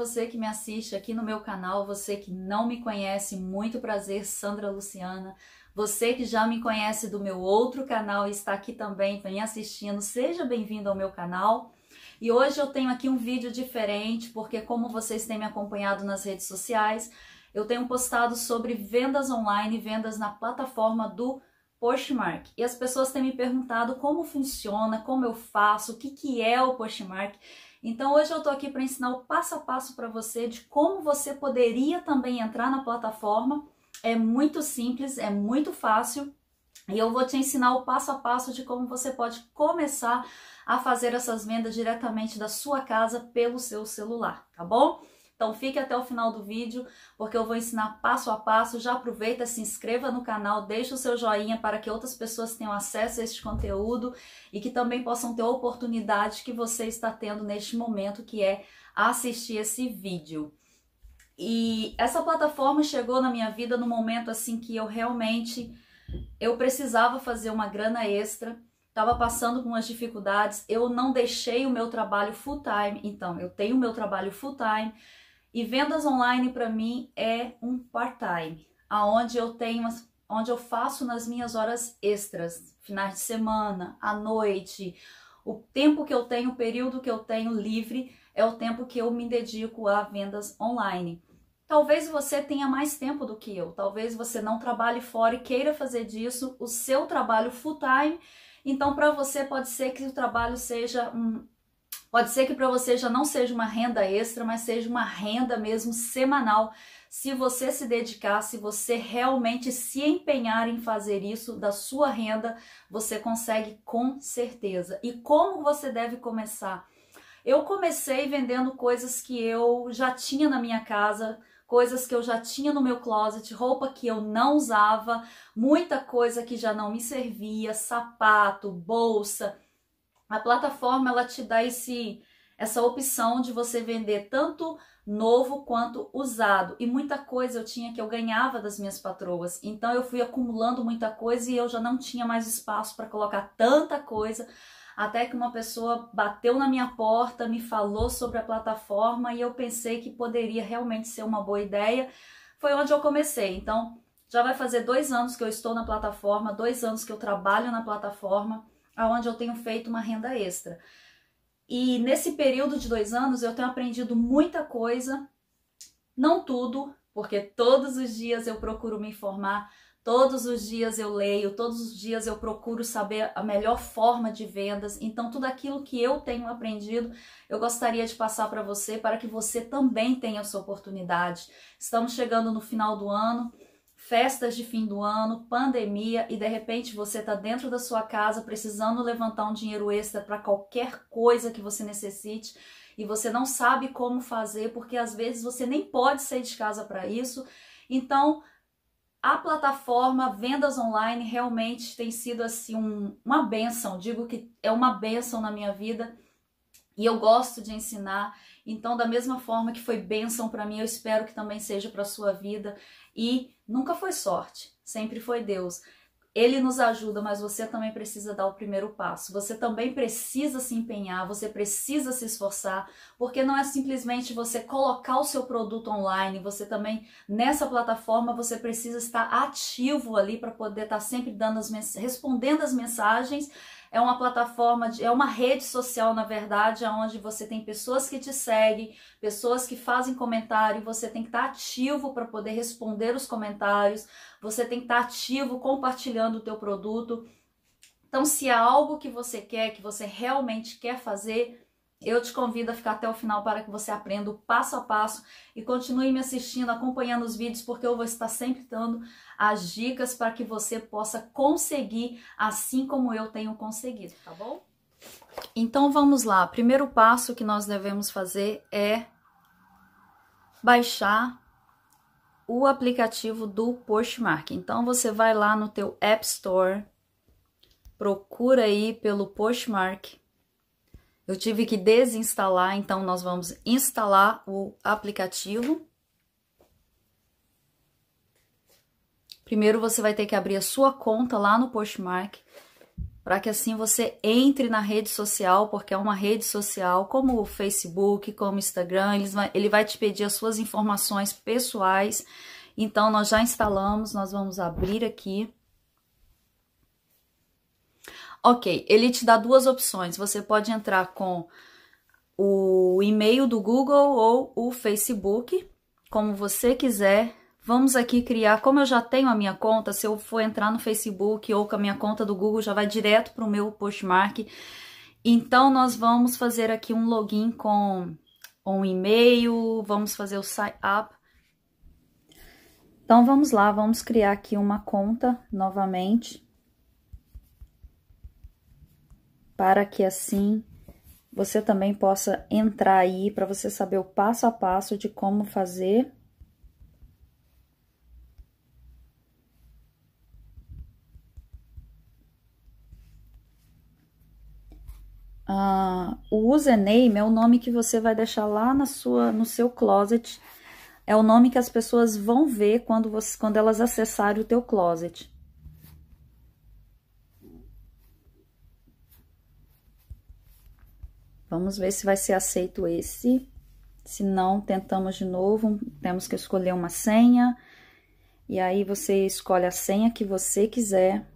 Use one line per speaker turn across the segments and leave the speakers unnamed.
você que me assiste aqui no meu canal, você que não me conhece, muito prazer, Sandra Luciana. Você que já me conhece do meu outro canal e está aqui também vem assistindo, seja bem-vindo ao meu canal. E hoje eu tenho aqui um vídeo diferente, porque como vocês têm me acompanhado nas redes sociais, eu tenho postado sobre vendas online, vendas na plataforma do Postmark. E as pessoas têm me perguntado como funciona, como eu faço, o que, que é o Postmark. Então hoje eu estou aqui para ensinar o passo a passo para você de como você poderia também entrar na plataforma. É muito simples, é muito fácil e eu vou te ensinar o passo a passo de como você pode começar a fazer essas vendas diretamente da sua casa pelo seu celular, tá bom? Então fique até o final do vídeo, porque eu vou ensinar passo a passo. Já aproveita, se inscreva no canal, deixa o seu joinha para que outras pessoas tenham acesso a este conteúdo e que também possam ter a oportunidade que você está tendo neste momento, que é assistir esse vídeo. E essa plataforma chegou na minha vida no momento assim que eu realmente eu precisava fazer uma grana extra estava passando com umas dificuldades, eu não deixei o meu trabalho full time, então eu tenho o meu trabalho full time, e vendas online para mim é um part-time, aonde eu tenho onde eu faço nas minhas horas extras, finais de semana, à noite, o tempo que eu tenho, o período que eu tenho livre é o tempo que eu me dedico a vendas online. Talvez você tenha mais tempo do que eu, talvez você não trabalhe fora e queira fazer disso o seu trabalho full time. Então, para você, pode ser que o trabalho seja um Pode ser que para você já não seja uma renda extra, mas seja uma renda mesmo semanal. Se você se dedicar, se você realmente se empenhar em fazer isso da sua renda, você consegue com certeza. E como você deve começar? Eu comecei vendendo coisas que eu já tinha na minha casa, coisas que eu já tinha no meu closet, roupa que eu não usava, muita coisa que já não me servia, sapato, bolsa. A plataforma ela te dá esse essa opção de você vender tanto novo quanto usado. E muita coisa eu tinha que eu ganhava das minhas patroas. Então eu fui acumulando muita coisa e eu já não tinha mais espaço para colocar tanta coisa. Até que uma pessoa bateu na minha porta, me falou sobre a plataforma e eu pensei que poderia realmente ser uma boa ideia. Foi onde eu comecei. Então já vai fazer dois anos que eu estou na plataforma, dois anos que eu trabalho na plataforma aonde eu tenho feito uma renda extra. E nesse período de dois anos eu tenho aprendido muita coisa, não tudo, porque todos os dias eu procuro me informar, todos os dias eu leio, todos os dias eu procuro saber a melhor forma de vendas. Então, tudo aquilo que eu tenho aprendido, eu gostaria de passar para você, para que você também tenha a sua oportunidade. Estamos chegando no final do ano festas de fim do ano, pandemia e de repente você está dentro da sua casa precisando levantar um dinheiro extra para qualquer coisa que você necessite e você não sabe como fazer porque às vezes você nem pode sair de casa para isso. Então, a plataforma Vendas Online realmente tem sido assim um, uma benção. Digo que é uma benção na minha vida e eu gosto de ensinar. Então, da mesma forma que foi bênção para mim, eu espero que também seja para sua vida. E nunca foi sorte, sempre foi Deus. Ele nos ajuda, mas você também precisa dar o primeiro passo. Você também precisa se empenhar, você precisa se esforçar, porque não é simplesmente você colocar o seu produto online, você também nessa plataforma você precisa estar ativo ali para poder estar tá sempre dando as respondendo as mensagens é uma plataforma, de, é uma rede social, na verdade, onde você tem pessoas que te seguem, pessoas que fazem comentário, você tem que estar tá ativo para poder responder os comentários, você tem que estar tá ativo compartilhando o teu produto. Então, se é algo que você quer, que você realmente quer fazer, eu te convido a ficar até o final para que você aprenda o passo a passo e continue me assistindo, acompanhando os vídeos, porque eu vou estar sempre dando as dicas para que você possa conseguir assim como eu tenho conseguido, tá bom? Então vamos lá. Primeiro passo que nós devemos fazer é baixar o aplicativo do Postmark. Então você vai lá no teu App Store, procura aí pelo Postmark eu tive que desinstalar, então nós vamos instalar o aplicativo. Primeiro você vai ter que abrir a sua conta lá no Postmark, para que assim você entre na rede social, porque é uma rede social como o Facebook, como o Instagram, ele vai te pedir as suas informações pessoais. Então nós já instalamos, nós vamos abrir aqui. Ok, ele te dá duas opções. Você pode entrar com o e-mail do Google ou o Facebook, como você quiser. Vamos aqui criar, como eu já tenho a minha conta, se eu for entrar no Facebook ou com a minha conta do Google, já vai direto para o meu postmark. Então, nós vamos fazer aqui um login com um e-mail, vamos fazer o sign up. Então, vamos lá, vamos criar aqui uma conta novamente. para que assim você também possa entrar aí para você saber o passo a passo de como fazer. Uh, o username é o nome que você vai deixar lá na sua, no seu closet. É o nome que as pessoas vão ver quando, você, quando elas acessarem o teu closet. Vamos ver se vai ser aceito esse. Se não, tentamos de novo. Temos que escolher uma senha. E aí você escolhe a senha que você quiser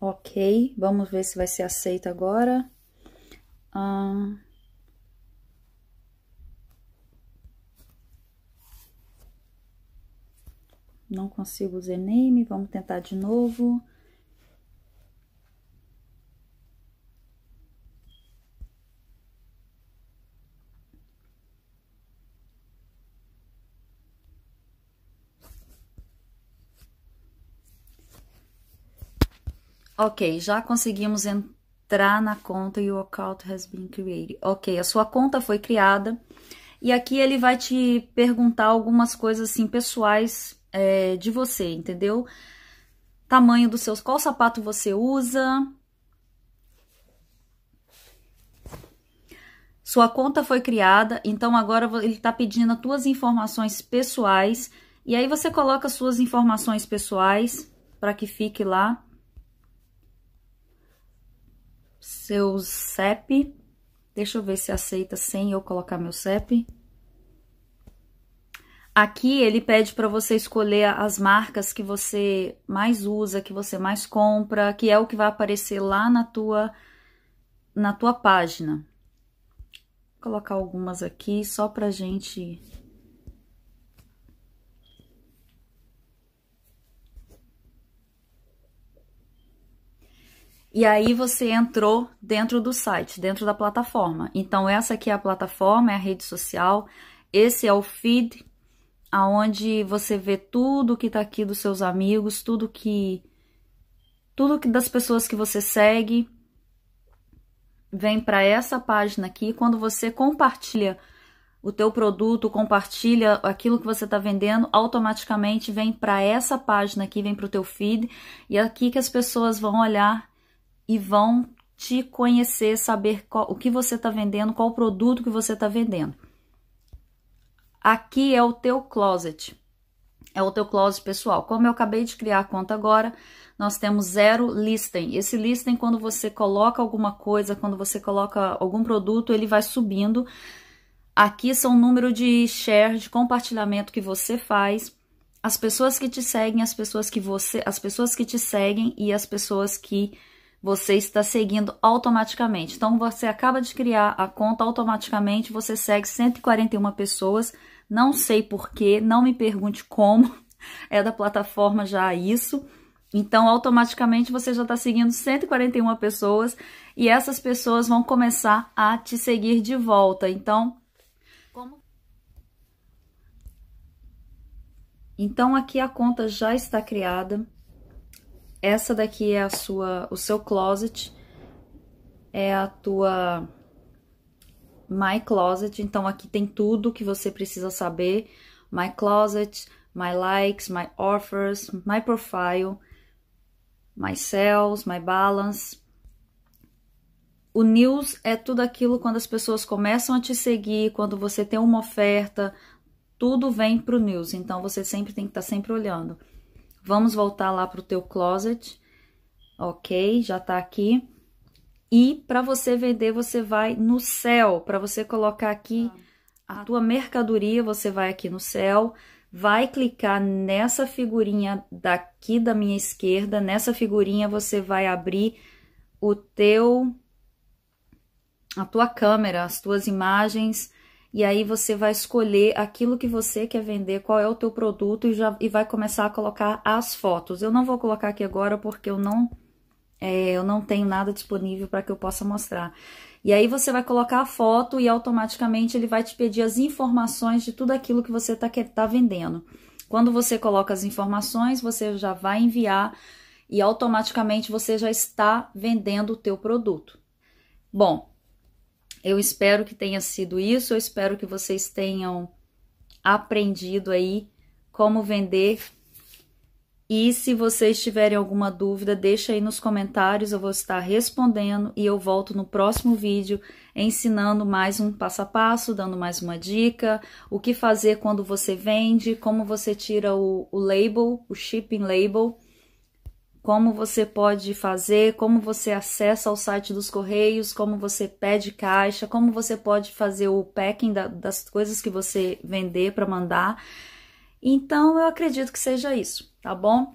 Ok, vamos ver se vai ser aceito agora. Ah, não consigo usar name, vamos tentar de novo. Ok, já conseguimos entrar na conta Your account has been created. Ok, a sua conta foi criada. E aqui ele vai te perguntar algumas coisas assim pessoais é, de você, entendeu? Tamanho dos seus, qual sapato você usa? Sua conta foi criada, então agora ele está pedindo as suas informações pessoais. E aí você coloca suas informações pessoais para que fique lá. seu CEP. Deixa eu ver se aceita sem eu colocar meu CEP. Aqui ele pede para você escolher as marcas que você mais usa, que você mais compra, que é o que vai aparecer lá na tua na tua página. Vou colocar algumas aqui só para gente E aí você entrou dentro do site, dentro da plataforma. Então essa aqui é a plataforma, é a rede social. Esse é o feed aonde você vê tudo que tá aqui dos seus amigos, tudo que tudo que das pessoas que você segue. Vem para essa página aqui quando você compartilha o teu produto, compartilha aquilo que você está vendendo, automaticamente vem para essa página aqui, vem para o teu feed e é aqui que as pessoas vão olhar e vão te conhecer, saber qual, o que você está vendendo, qual produto que você está vendendo. Aqui é o teu closet, é o teu closet pessoal. Como eu acabei de criar a conta agora, nós temos zero listing. Esse listing, quando você coloca alguma coisa, quando você coloca algum produto, ele vai subindo. Aqui são o número de share, de compartilhamento que você faz, as pessoas que te seguem, as pessoas que você, as pessoas que te seguem e as pessoas que você está seguindo automaticamente. Então, você acaba de criar a conta automaticamente, você segue 141 pessoas, não sei porquê, não me pergunte como, é da plataforma já isso. Então, automaticamente você já está seguindo 141 pessoas e essas pessoas vão começar a te seguir de volta. Então, como... Então, aqui a conta já está criada essa daqui é a sua, o seu closet, é a tua My Closet, então aqui tem tudo que você precisa saber, My Closet, My Likes, My Offers, My Profile, My Sales, My Balance. O News é tudo aquilo quando as pessoas começam a te seguir, quando você tem uma oferta, tudo vem pro News, então você sempre tem que estar tá sempre olhando. Vamos voltar lá para o teu closet, ok? Já está aqui. E para você vender, você vai no céu. Para você colocar aqui a ah. tua mercadoria, você vai aqui no céu, vai clicar nessa figurinha daqui da minha esquerda. Nessa figurinha, você vai abrir o teu, a tua câmera, as tuas imagens e aí você vai escolher aquilo que você quer vender, qual é o teu produto e, já, e vai começar a colocar as fotos. Eu não vou colocar aqui agora porque eu não, é, eu não tenho nada disponível para que eu possa mostrar. E aí você vai colocar a foto e automaticamente ele vai te pedir as informações de tudo aquilo que você está tá vendendo. Quando você coloca as informações, você já vai enviar e automaticamente você já está vendendo o teu produto. Bom, eu espero que tenha sido isso, eu espero que vocês tenham aprendido aí como vender. E se vocês tiverem alguma dúvida, deixa aí nos comentários, eu vou estar respondendo e eu volto no próximo vídeo ensinando mais um passo a passo, dando mais uma dica, o que fazer quando você vende, como você tira o, o label, o shipping label como você pode fazer, como você acessa o site dos Correios, como você pede caixa, como você pode fazer o packing da, das coisas que você vender para mandar. Então, eu acredito que seja isso, tá bom?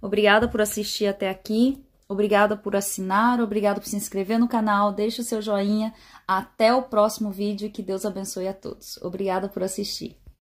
Obrigada por assistir até aqui, obrigada por assinar, obrigada por se inscrever no canal, deixa o seu joinha. Até o próximo vídeo e que Deus abençoe a todos. Obrigada por assistir.